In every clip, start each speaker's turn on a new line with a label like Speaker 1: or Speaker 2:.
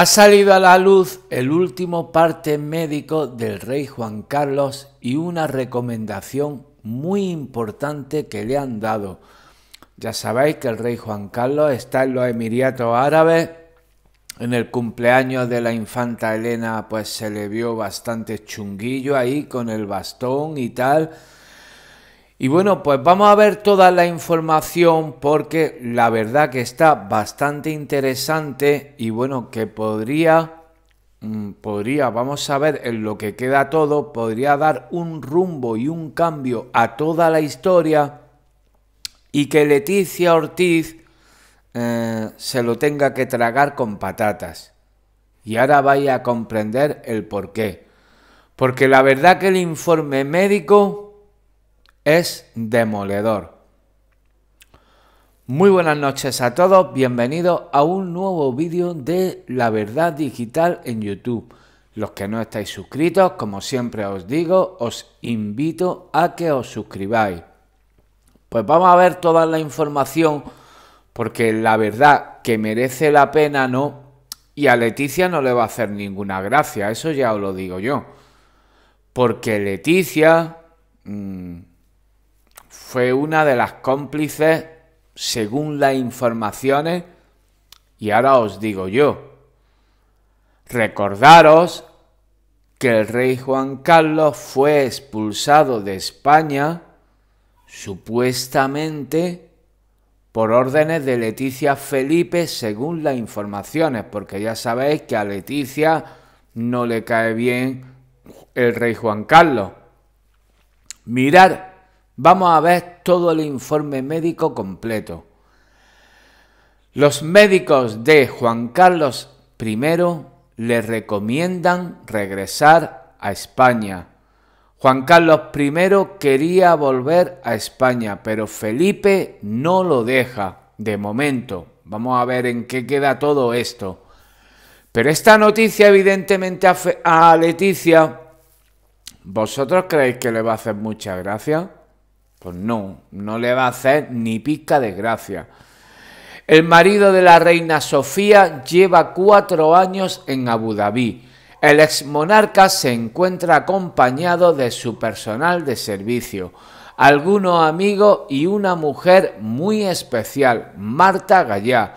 Speaker 1: Ha salido a la luz el último parte médico del rey Juan Carlos y una recomendación muy importante que le han dado. Ya sabéis que el rey Juan Carlos está en los Emiratos Árabes. En el cumpleaños de la infanta Elena pues se le vio bastante chunguillo ahí con el bastón y tal. Y bueno, pues vamos a ver toda la información porque la verdad que está bastante interesante y bueno, que podría, mm, podría, vamos a ver en lo que queda todo, podría dar un rumbo y un cambio a toda la historia y que Leticia Ortiz eh, se lo tenga que tragar con patatas. Y ahora vaya a comprender el por qué. Porque la verdad que el informe médico es demoledor. Muy buenas noches a todos, bienvenidos a un nuevo vídeo de La Verdad Digital en YouTube. Los que no estáis suscritos, como siempre os digo, os invito a que os suscribáis. Pues vamos a ver toda la información, porque la verdad que merece la pena, ¿no? Y a Leticia no le va a hacer ninguna gracia, eso ya os lo digo yo. Porque Leticia... Mm, fue una de las cómplices según las informaciones y ahora os digo yo. Recordaros que el rey Juan Carlos fue expulsado de España supuestamente por órdenes de Leticia Felipe según las informaciones, porque ya sabéis que a Leticia no le cae bien el rey Juan Carlos. Mirar Vamos a ver todo el informe médico completo. Los médicos de Juan Carlos I le recomiendan regresar a España. Juan Carlos I quería volver a España, pero Felipe no lo deja de momento. Vamos a ver en qué queda todo esto. Pero esta noticia evidentemente a, Leticia, ¿vosotros creéis que le va a hacer mucha gracia? Pues no, no le va a hacer ni pica de gracia. El marido de la reina Sofía lleva cuatro años en Abu Dhabi. El exmonarca se encuentra acompañado de su personal de servicio, algunos amigos y una mujer muy especial, Marta Gallá,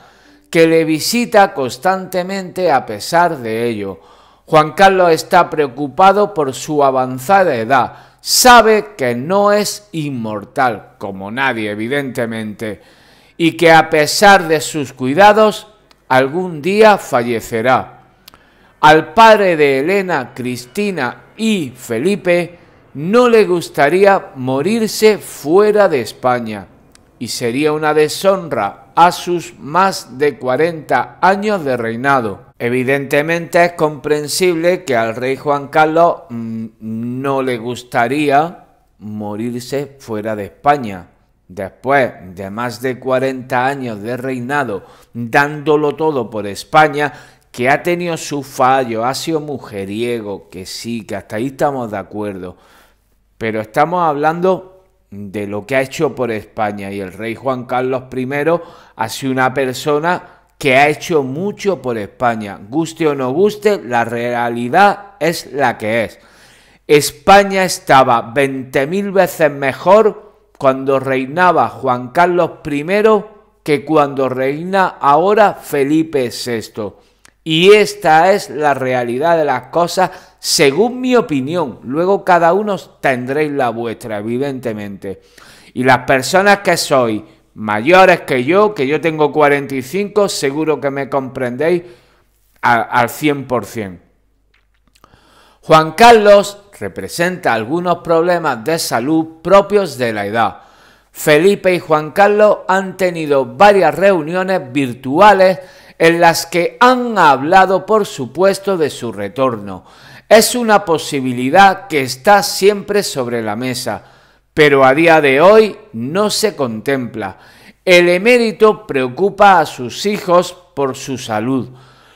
Speaker 1: que le visita constantemente a pesar de ello. Juan Carlos está preocupado por su avanzada edad, sabe que no es inmortal, como nadie evidentemente, y que a pesar de sus cuidados, algún día fallecerá. Al padre de Elena, Cristina y Felipe no le gustaría morirse fuera de España, y sería una deshonra a sus más de 40 años de reinado. Evidentemente es comprensible que al rey Juan Carlos mm, no le gustaría morirse fuera de España. Después de más de 40 años de reinado, dándolo todo por España, que ha tenido su fallo, ha sido mujeriego, que sí, que hasta ahí estamos de acuerdo. Pero estamos hablando de lo que ha hecho por España y el rey Juan Carlos I ha sido una persona que ha hecho mucho por España. Guste o no guste, la realidad es la que es. España estaba 20.000 veces mejor cuando reinaba Juan Carlos I que cuando reina ahora Felipe VI. Y esta es la realidad de las cosas según mi opinión. Luego cada uno tendréis la vuestra, evidentemente. Y las personas que sois mayores que yo, que yo tengo 45, seguro que me comprendéis al, 100%. Juan Carlos representa algunos problemas de salud propios de la edad. Felipe y Juan Carlos han tenido varias reuniones virtuales en las que han hablado, por supuesto, de su retorno. Es una posibilidad que está siempre sobre la mesa, pero a día de hoy no se contempla. El emérito preocupa a sus hijos por su salud.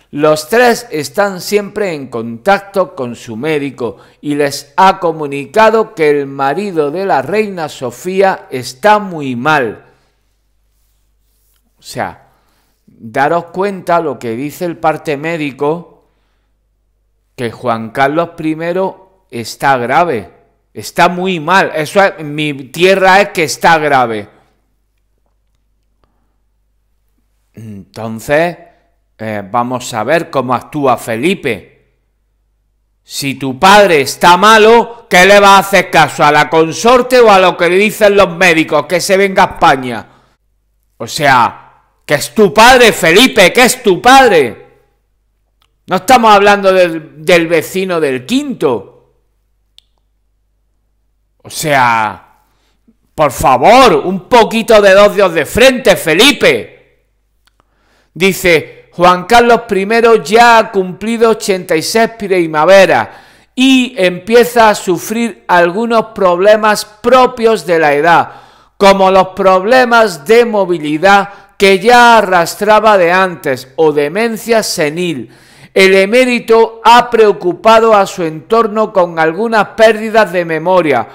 Speaker 1: Los tres están siempre en contacto con su médico y les ha comunicado que el marido de la reina Sofía está muy mal. O sea, daros cuenta lo que dice el parte médico, que Juan Carlos I está grave, está muy mal. Eso es, mi tierra es que está grave. Entonces, eh, vamos a ver cómo actúa Felipe. Si tu padre está malo, ¿qué le va a hacer caso? ¿A la consorte o a lo que le dicen los médicos? Que se venga a España. O sea, que es tu padre, Felipe, que es tu padre. No estamos hablando del, vecino del quinto. O sea, por favor, un poquito de dos dios de frente, Felipe. Dice, Juan Carlos I ya ha cumplido 86 primaveras y empieza a sufrir algunos problemas propios de la edad, como los problemas de movilidad que ya arrastraba de antes o demencia senil. El emérito ha preocupado a su entorno con algunas pérdidas de memoria.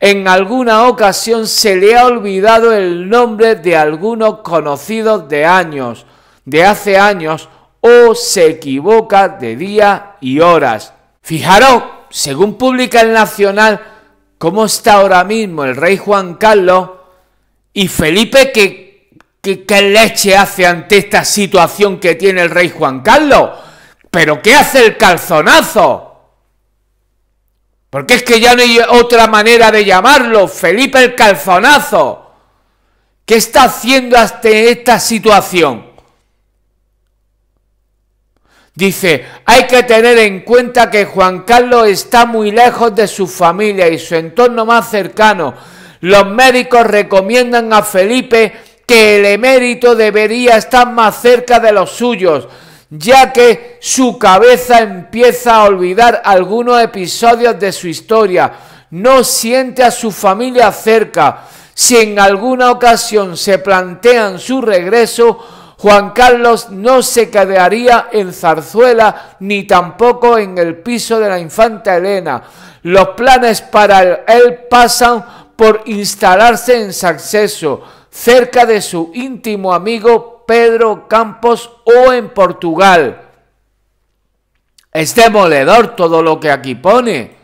Speaker 1: En alguna ocasión se le ha olvidado el nombre de algunos conocidos de años, de hace años, o se equivoca de día y horas. Fijaros, según publica el Nacional, cómo está ahora mismo el rey Juan Carlos y Felipe que ¿Qué, leche hace ante esta situación que tiene el rey Juan Carlos? ¿Pero qué hace el calzonazo? Porque es que ya no hay otra manera de llamarlo, Felipe el calzonazo. ¿Qué está haciendo ante esta situación? Dice, hay que tener en cuenta que Juan Carlos está muy lejos de su familia y su entorno más cercano. Los médicos recomiendan a Felipe que el emérito debería estar más cerca de los suyos, ya que su cabeza empieza a olvidar algunos episodios de su historia, no siente a su familia cerca. Si en alguna ocasión se plantean su regreso, Juan Carlos no se quedaría en Zarzuela ni tampoco en el piso de la infanta Elena. Los planes para él pasan por instalarse en Saxeso, cerca de su íntimo amigo Pedro Campos o en Portugal. Es demoledor todo lo que aquí pone.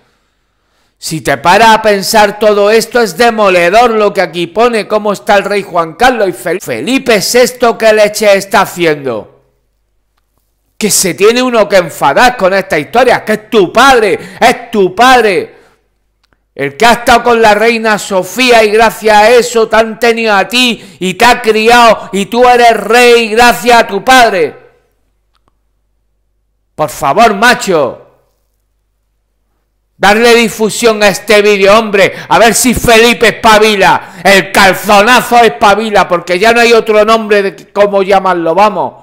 Speaker 1: Si te para a pensar todo esto, es demoledor lo que aquí pone, cómo está el rey Juan Carlos y Felipe esto qué leche está haciendo que se tiene uno que enfadar con esta historia, que es tu padre, es tu padre. El que ha estado con la reina Sofía y gracias a eso te han tenido a ti y te ha criado y tú eres rey gracias a tu padre. Por favor, macho. Darle difusión a este vídeo, hombre. A ver si Felipe espabila. El calzonazo espabila, porque ya no hay otro nombre de cómo llamarlo. Vamos.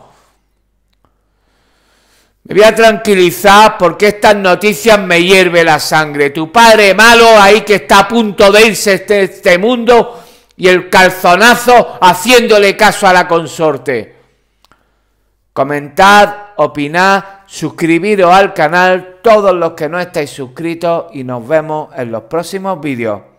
Speaker 1: Me voy a tranquilizar porque estas noticias me hierve la sangre. Tu padre malo ahí que está a punto de irse este, este mundo y el calzonazo haciéndole caso a la consorte. Comentad, opinad, suscribiros al canal todos los que no estáis suscritos y nos vemos en los próximos vídeos.